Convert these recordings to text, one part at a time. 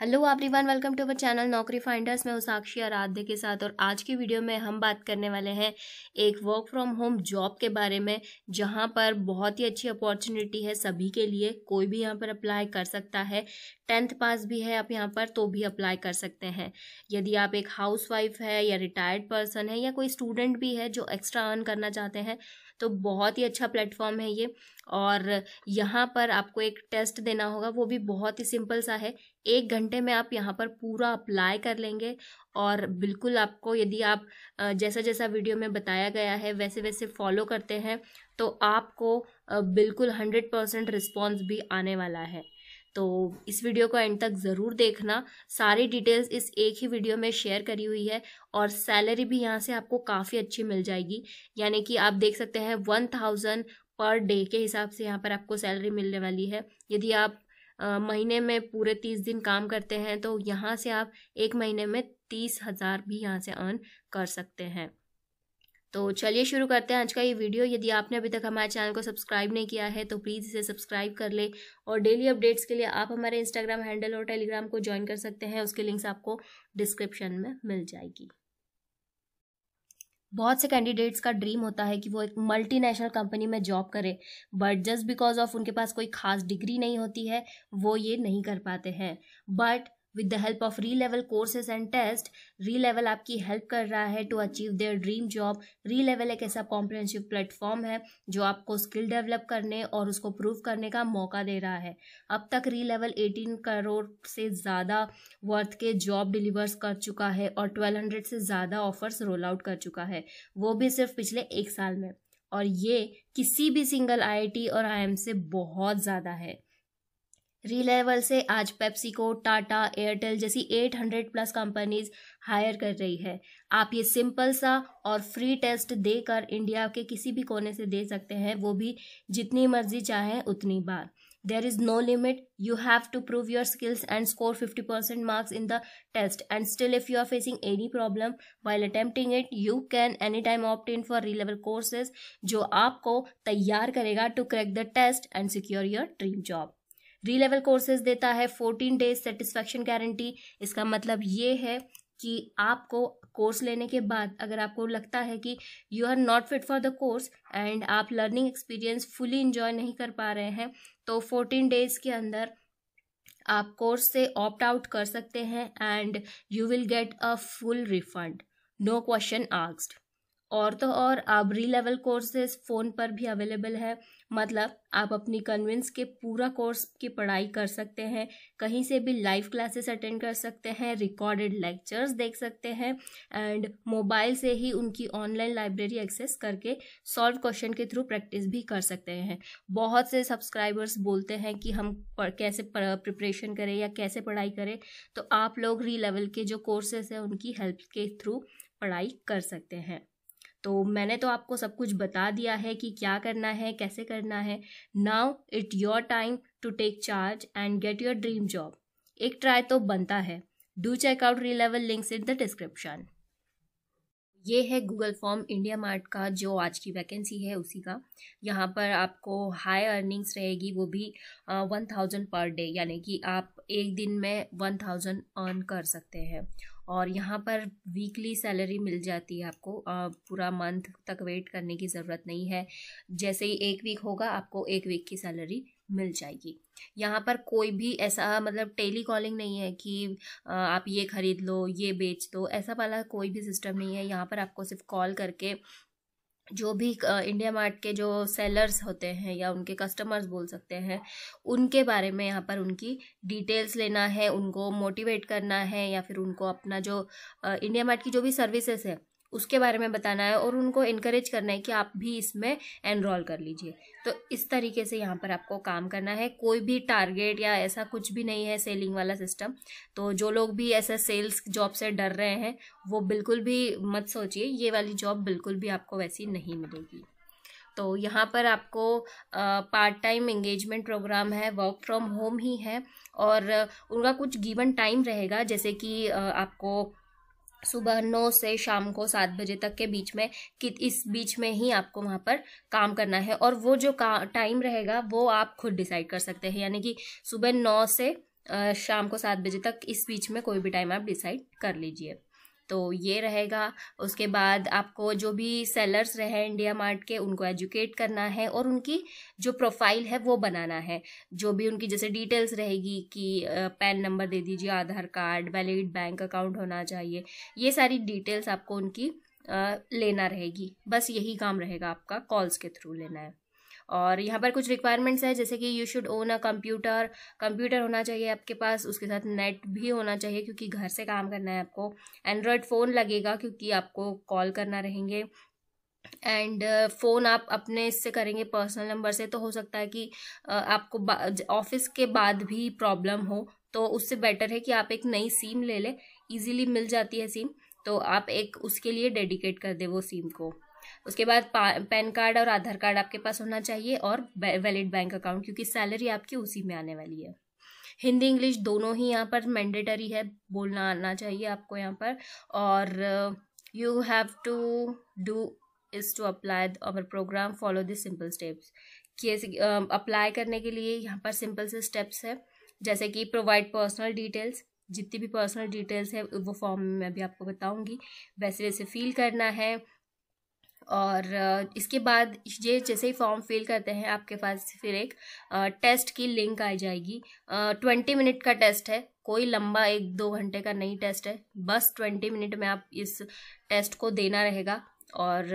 hello everyone welcome to our channel Naukri finders मैं साक्षी आराध्य के साथ और आज की वीडियो में हम बात करने वाले हैं एक वर्क फ्रॉम होम जॉब के बारे में जहाँ पर बहुत ही अच्छी अपॉर्चुनिटी है सभी के लिए कोई भी यहाँ पर अप्लाई कर सकता है टेंथ पास भी है आप यहाँ पर तो भी अप्लाई कर सकते हैं यदि आप एक हाउस वाइफ है या रिटायर्ड पर्सन है या कोई स्टूडेंट भी है जो एक्स्ट्रा अर्न करना चाहते हैं तो बहुत ही अच्छा प्लेटफॉर्म है ये और यहाँ पर आपको एक टेस्ट देना होगा वो भी बहुत ही सिंपल सा है एक घंटे में आप यहाँ पर पूरा अप्लाई कर लेंगे और बिल्कुल आपको यदि आप जैसा जैसा वीडियो में बताया गया है वैसे वैसे फॉलो करते हैं तो आपको बिल्कुल हंड्रेड परसेंट रिस्पॉन्स भी आने वाला है तो इस वीडियो को एंड तक ज़रूर देखना सारी डिटेल्स इस एक ही वीडियो में शेयर करी हुई है और सैलरी भी यहाँ से आपको काफ़ी अच्छी मिल जाएगी यानी कि आप देख सकते हैं वन थाउजेंड पर डे के हिसाब से यहाँ पर आपको सैलरी मिलने वाली है यदि आप आ, महीने में पूरे तीस दिन काम करते हैं तो यहाँ से आप एक महीने में तीस हज़ार भी यहाँ से अर्न कर सकते हैं तो चलिए शुरू करते हैं आज का ये वीडियो यदि आपने अभी तक हमारे चैनल को सब्सक्राइब नहीं किया है तो प्लीज़ इसे सब्सक्राइब कर ले और डेली अपडेट्स के लिए आप हमारे इंस्टाग्राम हैंडल और टेलीग्राम को ज्वाइन कर सकते हैं उसके लिंक्स आपको डिस्क्रिप्शन में मिल जाएगी बहुत से कैंडिडेट्स का ड्रीम होता है कि वो एक मल्टीनेशनल कंपनी में जॉब करें बट जस्ट बिकॉज ऑफ उनके पास कोई खास डिग्री नहीं होती है वो ये नहीं कर पाते हैं but with the help of Relevel courses and test Relevel आपकी हेल्प कर रहा है to achieve their dream job Relevel एक ऐसा कॉम्प्रहेंसिव प्लेटफॉर्म है जो आपको स्किल डेवलप करने और उसको प्रूव करने का मौका दे रहा है अब तक री लेवल एटीन करोड़ से ज़्यादा वर्थ के जॉब डिलीवर्स कर चुका है और ट्वेल्व हंड्रेड से ज़्यादा ऑफर्स रोल आउट कर चुका है वो भी सिर्फ पिछले एक साल में और ये किसी भी सिंगल टी और एम से बहुत ज़्यादा है रीलेवल से आज पेप्सिको टाटा एयरटेल जैसी 800 प्लस कंपनीज हायर कर रही है आप ये सिंपल सा और फ्री टेस्ट देकर इंडिया के किसी भी कोने से दे सकते हैं वो भी जितनी मर्जी चाहें उतनी बार there is no limit you have to prove your skills and score fifty percent marks in the test and still if you are facing any problem while attempting it you can any time opt in for Relevel courses जो आपको तैयार करेगा to crack the test and secure your dream job Relevel courses देता है fourteen days satisfaction guarantee इसका मतलब ये है कि आपको कोर्स लेने के बाद अगर आपको लगता है कि you are not fit for the course and आप लर्निंग एक्सपीरियंस फुली इंजॉय नहीं कर पा रहे हैं तो फोर्टीन डेज के अंदर आप कोर्स से ऑप्ट आउट कर सकते हैं and you will get a full refund no question asked और तो और अब री लेवल कोर्सेज फ़ोन पर भी अवेलेबल है मतलब आप अपनी कन्विंस के पूरा कोर्स की पढ़ाई कर सकते हैं कहीं से भी लाइव क्लासेस अटेंड कर सकते हैं रिकॉर्डेड लेक्चर्स देख सकते हैं एंड मोबाइल से ही उनकी ऑनलाइन लाइब्रेरी एक्सेस करके सॉल्व क्वेश्चन के थ्रू प्रैक्टिस भी कर सकते हैं बहुत से सब्सक्राइबर्स बोलते हैं कि हम पर, कैसे प्रिपरेशन करें या कैसे पढ़ाई करें तो आप लोग री लेवल के जो कोर्सेस हैं उनकी हेल्प के थ्रू पढ़ाई कर सकते हैं तो मैंने तो आपको सब कुछ बता दिया है कि क्या करना है कैसे करना है now it your time to take charge and get your dream job एक ट्राई तो बनता है do check out level links in the description ये है गूगल फॉर्म इंडिया मार्ट का जो आज की वैकेंसी है उसी का यहाँ पर आपको हाई अर्निंग्स रहेगी वो भी वन थाउजेंड पर डे यानी कि आप एक दिन में वन थाउजेंड अर्न कर सकते हैं और यहाँ पर वीकली सैलरी मिल जाती है आपको पूरा मंथ तक वेट करने की ज़रूरत नहीं है जैसे ही एक वीक होगा आपको एक वीक की सैलरी मिल जाएगी यहाँ पर कोई भी ऐसा मतलब टेली कॉलिंग नहीं है कि आप ये ख़रीद लो ये बेच दो ऐसा वाला कोई भी सिस्टम नहीं है यहाँ पर आपको सिर्फ कॉल करके जो भी इंडिया मार्ट के जो सेलर्स होते हैं या उनके कस्टमर्स बोल सकते हैं उनके बारे में यहाँ पर उनकी डिटेल्स लेना है उनको मोटिवेट करना है या फिर उनको अपना जो इंडिया मार्ट की जो भी सर्विसेज है उसके बारे में बताना है और उनको इनक्रेज करना है कि आप भी इसमें एनरोल कर लीजिए तो इस तरीके से यहाँ पर आपको काम करना है कोई भी टारगेट या ऐसा कुछ भी नहीं है सेलिंग वाला सिस्टम तो जो लोग भी ऐसा सेल्स जॉब से डर रहे हैं वो बिल्कुल भी मत सोचिए ये वाली जॉब बिल्कुल भी आपको वैसी नहीं मिलेगी तो यहाँ पर आपको पार्ट टाइम एंगेजमेंट प्रोग्राम है वर्क फ्रॉम होम ही है और उनका कुछ गिवन टाइम रहेगा जैसे कि आपको सुबह नौ से शाम को सात बजे तक के बीच में कि इस बीच में ही आपको वहाँ पर काम करना है और वो जो का टाइम रहेगा वो आप खुद डिसाइड कर सकते हैं यानी कि सुबह नौ से शाम को सात बजे तक इस बीच में कोई भी टाइम आप डिसाइड कर लीजिए तो ये रहेगा उसके बाद आपको जो भी सेलर्स रहे इंडिया मार्ट के उनको एजुकेट करना है और उनकी जो प्रोफाइल है वो बनाना है जो भी उनकी जैसे डिटेल्स रहेगी कि पैन नंबर दे दीजिए Aadhaar card valid bank account होना चाहिए ये सारी डिटेल्स आपको उनकी लेना रहेगी बस यही काम रहेगा आपका कॉल्स के थ्रू लेना है और यहाँ पर कुछ रिक्वायरमेंट्स है जैसे कि you should own a computer computer होना चाहिए आपके पास उसके साथ नेट भी होना चाहिए क्योंकि घर से काम करना है आपको एंड्रॉयड फ़ोन लगेगा क्योंकि आपको कॉल करना रहेंगे एंड फ़ोन uh, आप अपने इससे करेंगे पर्सनल नंबर से तो हो सकता है कि uh, आपको ऑफिस के बाद भी प्रॉब्लम हो तो उससे बेटर है कि आप एक नई सिम ले लें ईज़िली मिल जाती है सिम तो आप एक उसके लिए डेडिकेट कर दे वो सिम को उसके बाद पैन कार्ड और आधार कार्ड आपके पास होना चाहिए और वैलिड बैंक अकाउंट क्योंकि सैलरी आपकी उसी में आने वाली है हिंदी इंग्लिश दोनों ही यहाँ पर मैंडेटरी है बोलना आना चाहिए आपको यहाँ पर और you have to do is to apply our program follow this simple steps कि अप्लाई करने के लिए यहाँ पर सिंपल से स्टेप्स है जैसे कि प्रोवाइड पर्सनल डिटेल्स जितनी भी पर्सनल डिटेल्स है वो फॉर्म में मैं भी आपको बताऊँगी वैसे वैसे फील करना है और इसके बाद ये जैसे ही फॉर्म फिल करते हैं आपके पास फिर एक टेस्ट की लिंक आ जाएगी ट्वेंटी मिनट का टेस्ट है कोई लंबा एक दो घंटे का नहीं टेस्ट है बस ट्वेंटी मिनट में आप इस टेस्ट को देना रहेगा और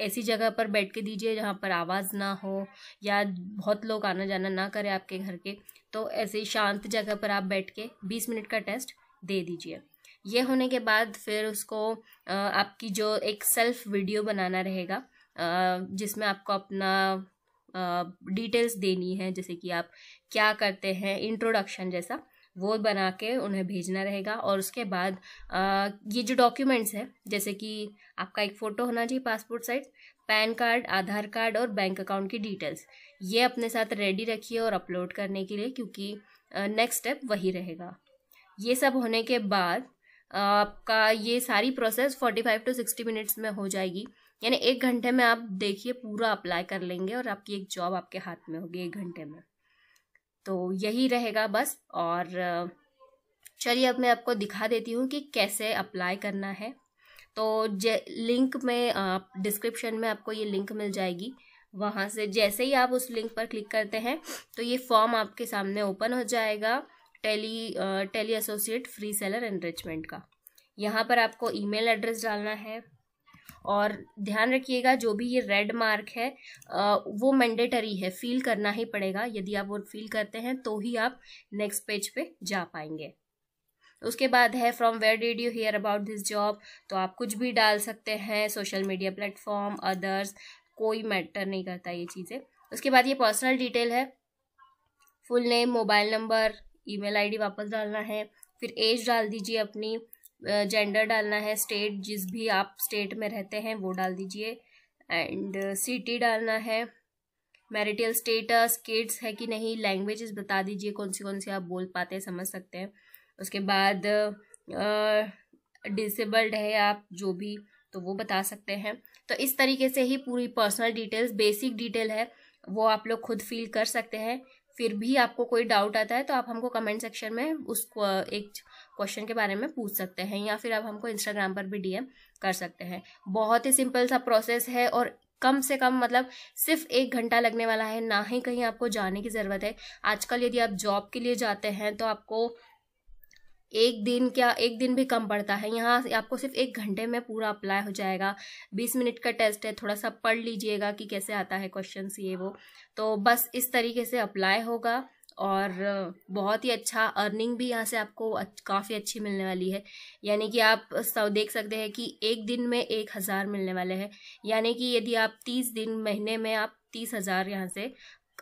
ऐसी जगह पर बैठ के दीजिए जहाँ पर आवाज़ ना हो या बहुत लोग आना जाना ना करें आपके घर के तो ऐसे शांत जगह पर आप बैठ के बीस मिनट का टेस्ट दे दीजिए ये होने के बाद फिर उसको आपकी जो एक सेल्फ वीडियो बनाना रहेगा जिसमें आपको अपना डिटेल्स देनी है जैसे कि आप क्या करते हैं इंट्रोडक्शन जैसा वो बना के उन्हें भेजना रहेगा और उसके बाद ये जो डॉक्यूमेंट्स हैं जैसे कि आपका एक फ़ोटो होना चाहिए passport size PAN card Aadhaar card और बैंक अकाउंट की डिटेल्स ये अपने साथ रेडी रखिए और अपलोड करने के लिए क्योंकि नेक्स्ट स्टेप वही रहेगा ये सब होने के बाद आपका ये सारी प्रोसेस 45 टू सिक्सटी मिनट्स में हो जाएगी यानी एक घंटे में आप देखिए पूरा अप्लाई कर लेंगे और आपकी एक जॉब आपके हाथ में होगी एक घंटे में तो यही रहेगा बस और चलिए अब मैं आपको दिखा देती हूँ कि कैसे अप्लाई करना है तो लिंक में डिस्क्रिप्शन में आपको ये लिंक मिल जाएगी वहाँ से जैसे ही आप उस लिंक पर क्लिक करते हैं तो ये फॉर्म आपके सामने ओपन हो जाएगा tele tele associate free seller enrichment का यहाँ पर आपको ईमेल एड्रेस डालना है और ध्यान रखिएगा जो भी ये रेड मार्क है वो मैंडेटरी है फील करना ही पड़ेगा यदि आप वो फील करते हैं तो ही आप नेक्स्ट पेज पे जा पाएंगे उसके बाद है from where did you hear about this job तो आप कुछ भी डाल सकते हैं सोशल मीडिया प्लेटफॉर्म अदर्स कोई मैटर नहीं करता ये चीज़ें उसके बाद ये पर्सनल डिटेल है full name mobile number email ID वापस डालना है फिर एज डाल दीजिए अपनी जेंडर डालना है स्टेट जिस भी आप स्टेट में रहते हैं वो डाल दीजिए एंड सिटी डालना है मैरिटल स्टेटस किड्स है कि नहीं लैंग्वेजेस बता दीजिए कौन सी कौन सी आप बोल पाते हैं समझ सकते हैं उसके बाद डिसेबल्ड है आप जो भी तो वो बता सकते हैं तो इस तरीके से ही पूरी पर्सनल डिटेल्स बेसिक डिटेल है वो आप लोग खुद फील कर सकते हैं फिर भी आपको कोई डाउट आता है तो आप हमको कमेंट सेक्शन में उस एक क्वेश्चन के बारे में पूछ सकते हैं या फिर आप हमको इंस्टाग्राम पर भी डीएम कर सकते हैं बहुत ही सिंपल सा प्रोसेस है और कम से कम मतलब सिर्फ एक घंटा लगने वाला है ना ही कहीं आपको जाने की ज़रूरत है आजकल यदि आप जॉब के लिए जाते हैं तो आपको एक दिन क्या एक दिन भी कम पड़ता है यहाँ आपको सिर्फ एक घंटे में पूरा अप्लाई हो जाएगा बीस मिनट का टेस्ट है थोड़ा सा पढ़ लीजिएगा कि कैसे आता है क्वेश्चन ये वो तो बस इस तरीके से अप्लाई होगा और बहुत ही अच्छा अर्निंग भी यहाँ से आपको काफ़ी अच्छी मिलने वाली है यानी कि आप सब देख सकते हैं कि एक दिन में एक हज़ार मिलने वाले हैं यानी कि यदि आप तीस दिन महीने में आप तीस हज़ार यहाँ से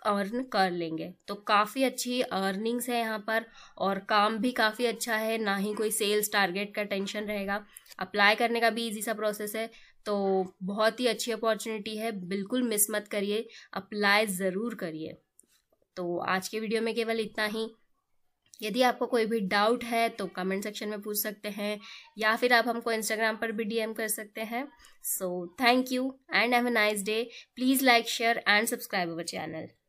अर्न कर लेंगे तो काफ़ी अच्छी अर्निंग्स है यहाँ पर और काम भी काफ़ी अच्छा है ना ही कोई सेल्स टारगेट का टेंशन रहेगा अप्लाई करने का भी इजी सा प्रोसेस है तो बहुत ही अच्छी अपॉर्चुनिटी है बिल्कुल मिस मत करिए अप्लाई ज़रूर करिए तो आज के वीडियो में केवल इतना ही यदि आपको कोई भी डाउट है तो कमेंट सेक्शन में पूछ सकते हैं या फिर आप हमको इंस्टाग्राम पर भी डीएम कर सकते हैं so thank you and have a nice day please like share and subscribe our channel